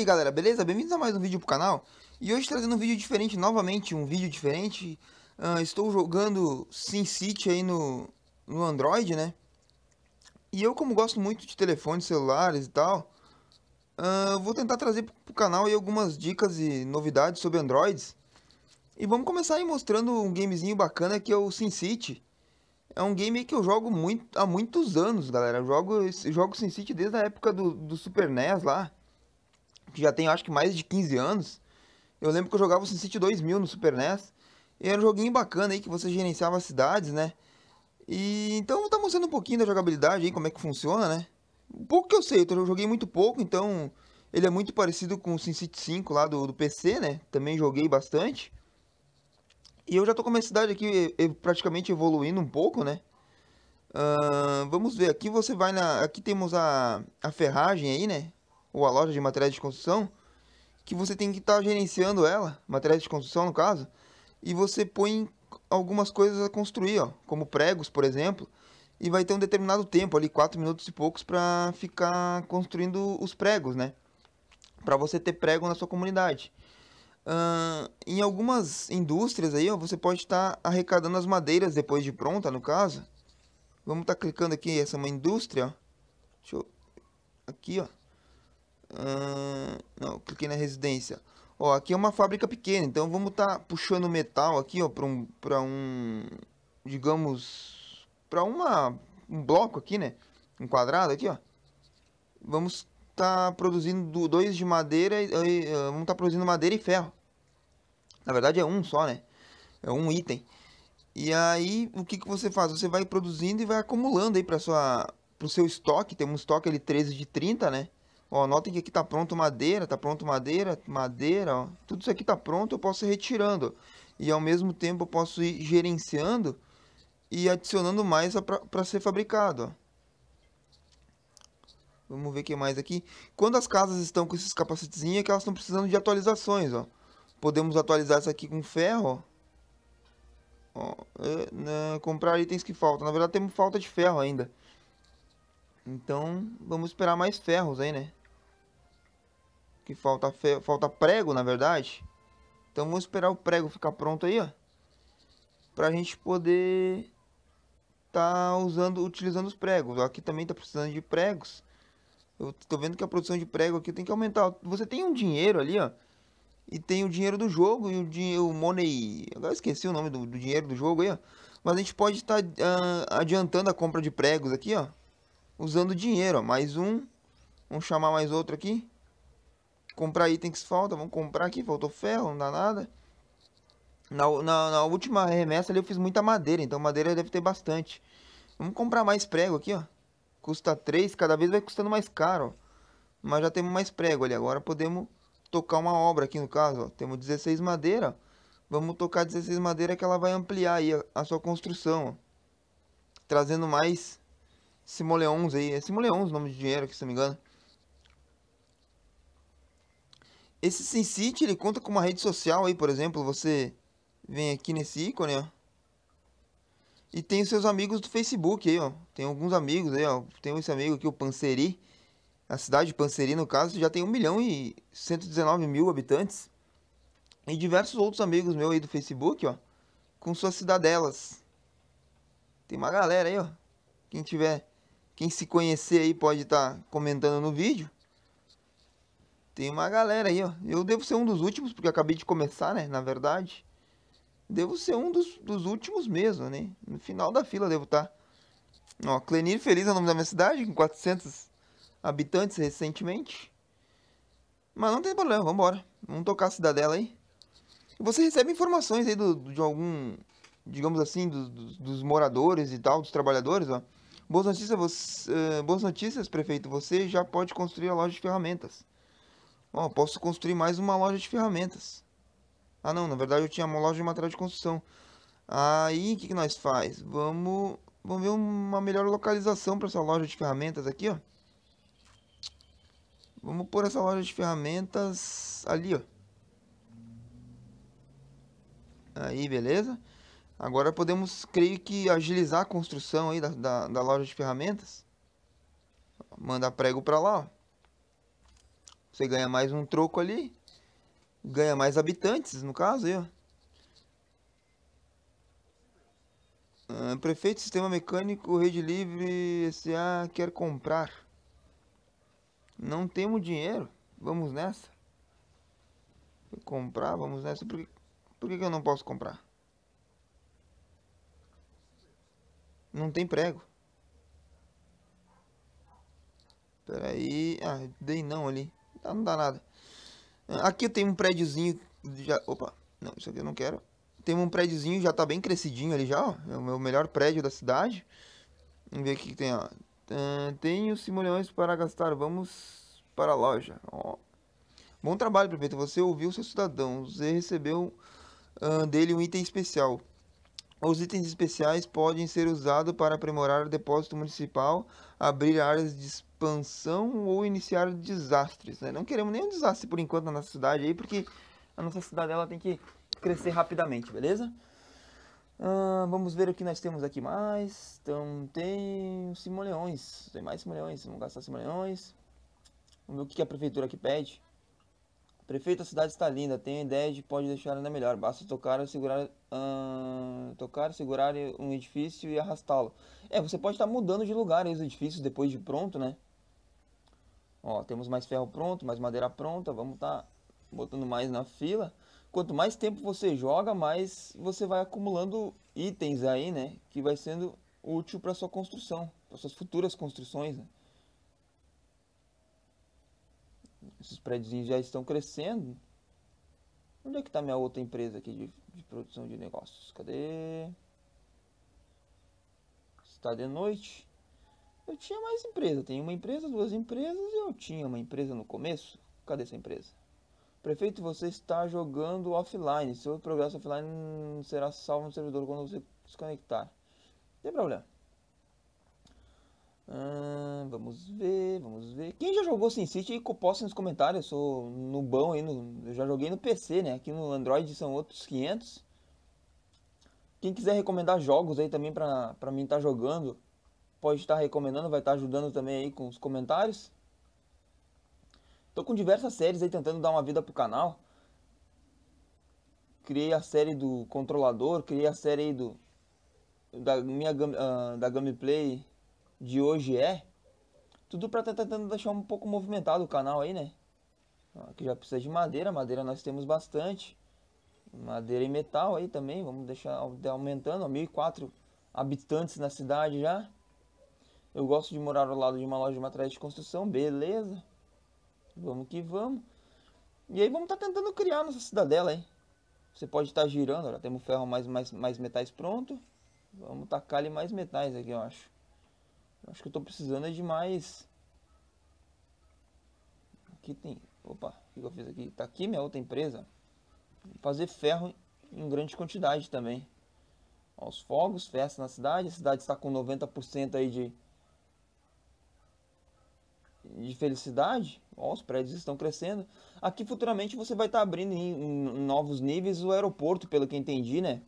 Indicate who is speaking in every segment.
Speaker 1: aí galera, beleza? Bem-vindos a mais um vídeo pro canal E hoje trazendo um vídeo diferente novamente, um vídeo diferente uh, Estou jogando SimCity aí no, no Android, né? E eu como gosto muito de telefones, celulares e tal uh, Vou tentar trazer pro canal aí algumas dicas e novidades sobre Androids E vamos começar aí mostrando um gamezinho bacana que é o SimCity é um game que eu jogo muito, há muitos anos, galera. Eu jogo, eu jogo SimCity desde a época do, do Super NES lá que já tem acho que mais de 15 anos. Eu lembro que eu jogava o SimCity 2000 no Super NES. E era um joguinho bacana aí que você gerenciava as cidades, né? E então tá mostrando um pouquinho da jogabilidade aí, como é que funciona, né? pouco que eu sei, eu joguei muito pouco, então ele é muito parecido com o SimCity 5 lá do, do PC, né? Também joguei bastante. E eu já tô com a minha cidade aqui praticamente evoluindo um pouco, né? Uh, vamos ver, aqui você vai na... Aqui temos a, a ferragem aí, né? ou a loja de materiais de construção, que você tem que estar tá gerenciando ela, materiais de construção no caso, e você põe algumas coisas a construir, ó, como pregos, por exemplo, e vai ter um determinado tempo ali, 4 minutos e poucos, para ficar construindo os pregos, né? Para você ter prego na sua comunidade. Uh, em algumas indústrias aí, ó, você pode estar tá arrecadando as madeiras depois de pronta, no caso. Vamos estar tá clicando aqui, essa é uma indústria, ó. Deixa eu... Aqui, ó não, cliquei na residência. Ó, aqui é uma fábrica pequena, então vamos estar tá puxando metal aqui, ó, para um, pra um, digamos, para uma, um bloco aqui, né? Um quadrado aqui, ó. Vamos estar tá produzindo dois de madeira, e, eh, vamos estar tá produzindo madeira e ferro. Na verdade é um só, né? É um item. E aí, o que, que você faz? Você vai produzindo e vai acumulando aí para sua, pro seu estoque. Tem um estoque ali 13 de 30, né? Ó, notem que aqui está pronto madeira, está pronto madeira, madeira, ó. Tudo isso aqui está pronto, eu posso ir retirando. E ao mesmo tempo eu posso ir gerenciando e adicionando mais para ser fabricado, ó. Vamos ver o que mais aqui. Quando as casas estão com esses capacetezinhos, é que elas estão precisando de atualizações, ó. Podemos atualizar isso aqui com ferro, ó. É, né, comprar itens que faltam. Na verdade, temos falta de ferro ainda. Então, vamos esperar mais ferros aí, né? que falta, fe... falta prego, na verdade. Então vamos esperar o prego ficar pronto aí, ó. Pra gente poder tá usando, utilizando os pregos. Aqui também tá precisando de pregos. Eu tô vendo que a produção de prego aqui tem que aumentar. Você tem um dinheiro ali, ó. E tem o dinheiro do jogo e o, dinheiro o money... Agora esqueci o nome do, do, dinheiro do jogo aí, ó. Mas a gente pode estar tá, uh, adiantando a compra de pregos aqui, ó. Usando dinheiro, ó. Mais um. Vamos chamar mais outro aqui comprar item que falta, vamos comprar aqui, faltou ferro, não dá nada. Na, na, na, última remessa ali eu fiz muita madeira, então madeira deve ter bastante. Vamos comprar mais prego aqui, ó. Custa 3, cada vez vai custando mais caro, ó. Mas já temos mais prego ali, agora podemos tocar uma obra aqui no caso, ó. Temos 16 madeira, Vamos tocar 16 madeira que ela vai ampliar aí a, a sua construção, ó. Trazendo mais simoleons aí. É simoleons o nome de dinheiro aqui, se não me engano. Esse SimCity, ele conta com uma rede social aí, por exemplo, você vem aqui nesse ícone, ó. E tem os seus amigos do Facebook aí, ó. Tem alguns amigos aí, ó. Tem esse amigo aqui, o Panseri. A cidade de Panseri, no caso, já tem 1 milhão e 119 mil habitantes. E diversos outros amigos meus aí do Facebook, ó. Com suas cidadelas. Tem uma galera aí, ó. Quem tiver... Quem se conhecer aí pode estar tá comentando no vídeo. Tem uma galera aí, ó. Eu devo ser um dos últimos, porque acabei de começar, né? Na verdade. Devo ser um dos, dos últimos mesmo, né? No final da fila devo estar. Tá. Ó, Clenir Feliz é o nome da minha cidade, com 400 habitantes recentemente. Mas não tem problema, vambora. Vamos tocar a cidadela aí. Você recebe informações aí do, do de algum, digamos assim, do, do, dos moradores e tal, dos trabalhadores, ó. Boas notícias, você, uh, boas notícias, prefeito. Você já pode construir a loja de ferramentas. Ó, posso construir mais uma loja de ferramentas. Ah, não, na verdade eu tinha uma loja de material de construção. Aí, o que, que nós faz? Vamos, vamos ver uma melhor localização para essa loja de ferramentas aqui, ó. Vamos pôr essa loja de ferramentas ali, ó. Aí, beleza? Agora podemos, creio que, agilizar a construção aí da, da, da loja de ferramentas. Mandar prego para lá, ó. Você ganha mais um troco ali. Ganha mais habitantes, no caso aí, ó. Ah, prefeito Sistema Mecânico Rede Livre SA quer comprar. Não temos dinheiro. Vamos nessa. comprar, vamos nessa. Por que, por que eu não posso comprar? Não tem prego. Peraí. Ah, dei não ali. Tá, não dá nada. É, aqui tem um prédiozinho, já, opa, não, isso aqui eu não quero. Tem um prédiozinho, já tá bem crescidinho ali já, ó, é o meu melhor prédio da cidade. Vamos ver o que tem, ó. Tá, Tenho simulhões para gastar, vamos para a loja, ó. Bom trabalho, prefeito, você ouviu seu cidadão, você recebeu uh, dele um item especial. Os itens especiais podem ser usados para aprimorar o depósito municipal, abrir áreas de expansão ou iniciar desastres. Né? Não queremos nenhum desastre por enquanto na nossa cidade aí, porque a nossa cidade ela tem que crescer rapidamente, beleza? Ah, vamos ver o que nós temos aqui mais. Então tem simoleões, tem mais simoleões, vamos gastar simoleões. Vamos ver o que a prefeitura aqui pede. Prefeito, a cidade está linda, tenho ideia de pode deixar ainda melhor. Basta tocar e segurar, hum, tocar, segurar um edifício e arrastá-lo. É, você pode estar mudando de lugar os edifícios depois de pronto, né? Ó, temos mais ferro pronto, mais madeira pronta, vamos estar tá botando mais na fila. Quanto mais tempo você joga, mais você vai acumulando itens aí, né? Que vai sendo útil para sua construção, para suas futuras construções, né? esses prédios já estão crescendo. Onde é que está minha outra empresa aqui de, de produção de negócios? Cadê? Está de noite. Eu tinha mais empresa. Tem uma empresa, duas empresas. Eu tinha uma empresa no começo. Cadê essa empresa? Prefeito, você está jogando offline. Seu progresso offline será salvo no servidor quando você desconectar. Não tem problema. Ah, vamos ver, vamos ver. Quem já jogou SimCity, posta nos comentários. Eu sou no bom aí, no, eu já joguei no PC, né? Aqui no Android são outros 500. Quem quiser recomendar jogos aí também pra, pra mim estar tá jogando, pode estar tá recomendando, vai estar tá ajudando também aí com os comentários. Tô com diversas séries aí tentando dar uma vida pro canal. Criei a série do controlador, criei a série aí do da minha uh, da gameplay de hoje é. Tudo para estar tá tentando deixar um pouco movimentado o canal aí, né? Aqui já precisa de madeira, madeira nós temos bastante. Madeira e metal aí também, vamos deixar aumentando, ó, 1.004 habitantes na cidade já. Eu gosto de morar ao lado de uma loja de materiais de construção, beleza. Vamos que vamos. E aí vamos estar tá tentando criar nossa cidadela aí. Você pode estar tá girando, já temos ferro mais, mais, mais metais pronto. Vamos tacar ali mais metais aqui, eu acho. Acho que eu tô precisando é de mais. Aqui tem. Opa, o que eu fiz aqui? Tá aqui minha outra empresa. fazer ferro em grande quantidade também. Ó, os fogos, festa na cidade. A cidade está com 90% aí de. De felicidade, ó, os prédios estão crescendo. Aqui futuramente você vai estar tá abrindo em, em novos níveis o aeroporto, pelo que entendi, né?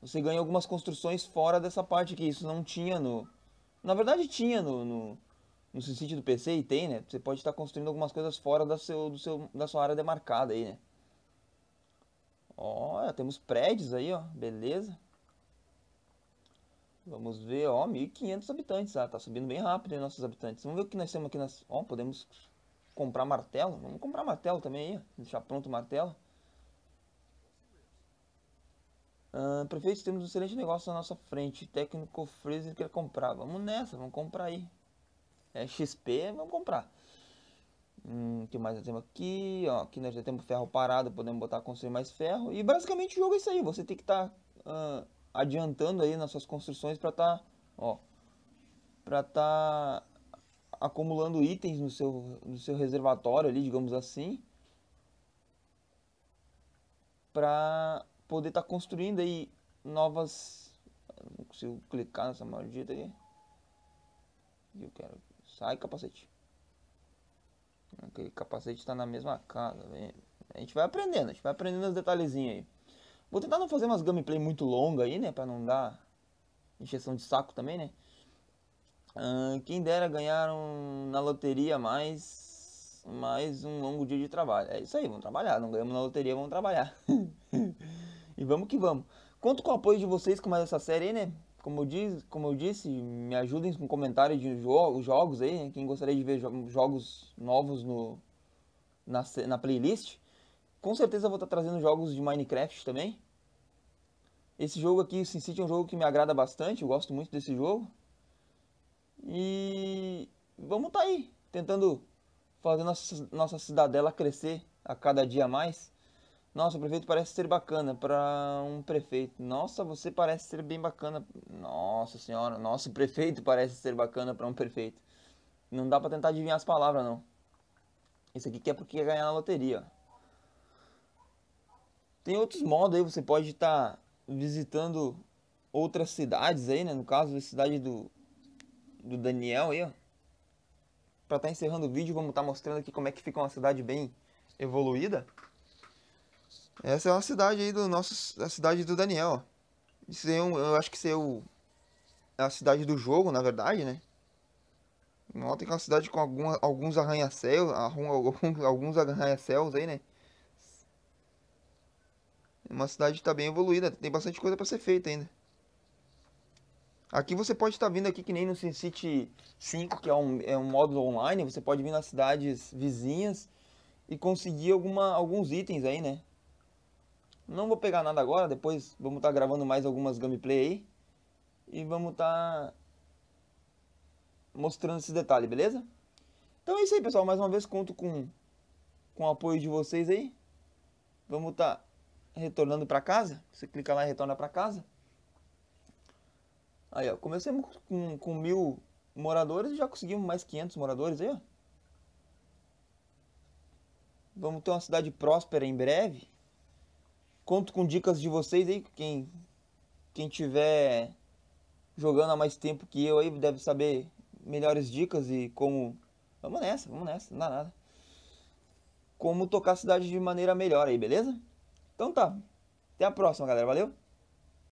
Speaker 1: você ganha algumas construções fora dessa parte que isso não tinha no na verdade tinha no, no, no SimCity do PC e tem, né? Você pode estar construindo algumas coisas fora da, seu, do seu, da sua área demarcada aí, né? Ó, temos prédios aí, ó. Beleza. Vamos ver, ó, 1.500 habitantes. Ah, tá subindo bem rápido aí nossos habitantes. Vamos ver o que nós temos aqui. Nas... Ó, podemos comprar martelo. Vamos comprar martelo também aí, ó. Deixar pronto o martelo. Ah, prefeito, temos um excelente negócio na nossa frente. Técnico Freezer quer comprar. Vamos nessa, vamos comprar aí. É XP, vamos comprar. Hum, que mais nós temos aqui? Ó, aqui nós já temos ferro parado, podemos botar construir mais ferro. E basicamente o jogo é isso aí. Você tem que estar tá, uh, adiantando aí nas suas construções para estar, tá, ó, para estar tá acumulando itens no seu, no seu reservatório ali, digamos assim. Para poder estar tá construindo aí novas. Não consigo clicar nessa maldita aí. Eu quero. Sai, capacete. Aquele capacete está na mesma casa, A gente vai aprendendo, a gente vai aprendendo os detalhezinhos aí. Vou tentar não fazer umas gameplay muito longa aí, né? Pra não dar injeção de saco também, né? Ah, quem dera ganharam na loteria mais, mais um longo dia de trabalho. É isso aí, vamos trabalhar. Não ganhamos na loteria, vamos trabalhar. E vamos que vamos. Conto com o apoio de vocês com mais essa série aí, né? Como eu, disse, como eu disse, me ajudem com comentários de jo jogos aí, né? quem gostaria de ver jo jogos novos no, na, na playlist. Com certeza vou estar trazendo jogos de Minecraft também. Esse jogo aqui, SimCity, é um jogo que me agrada bastante, eu gosto muito desse jogo. E vamos tá aí, tentando fazer nossa, nossa cidadela crescer a cada dia mais. Nossa, o prefeito parece ser bacana para um prefeito. Nossa, você parece ser bem bacana. Nossa senhora, nosso prefeito parece ser bacana para um prefeito. Não dá para tentar adivinhar as palavras, não. Esse aqui quer é porque quer ganhar na loteria. Tem outros modos aí, você pode estar tá visitando outras cidades aí, né? No caso, a cidade do, do Daniel aí, ó. Pra estar tá encerrando o vídeo, vamos estar tá mostrando aqui como é que fica uma cidade bem evoluída. Essa é uma cidade aí do nosso. A cidade do Daniel. Isso é um, eu acho que isso é, o, é a cidade do jogo, na verdade, né? Notem que é uma cidade com alguns arranha-céus. Alguns arranha-céus aí, né? É uma cidade que está bem evoluída. Tem bastante coisa para ser feita ainda. Aqui você pode estar tá vindo aqui que nem no SimCity 5, que é um, é um módulo online. Você pode vir nas cidades vizinhas e conseguir alguma, alguns itens aí, né? Não vou pegar nada agora, depois vamos estar tá gravando mais algumas gameplay aí. E vamos estar tá mostrando esses detalhes, beleza? Então é isso aí, pessoal. Mais uma vez conto com, com o apoio de vocês aí. Vamos estar tá retornando para casa. Você clica lá e retorna para casa. Aí, ó. Começamos com, com mil moradores e já conseguimos mais 500 moradores aí, ó. Vamos ter uma cidade próspera em breve. Conto com dicas de vocês aí, quem quem tiver jogando há mais tempo que eu aí deve saber melhores dicas e como vamos nessa, vamos nessa, não dá nada. Como tocar a cidade de maneira melhor aí, beleza? Então tá. Até a próxima, galera. Valeu.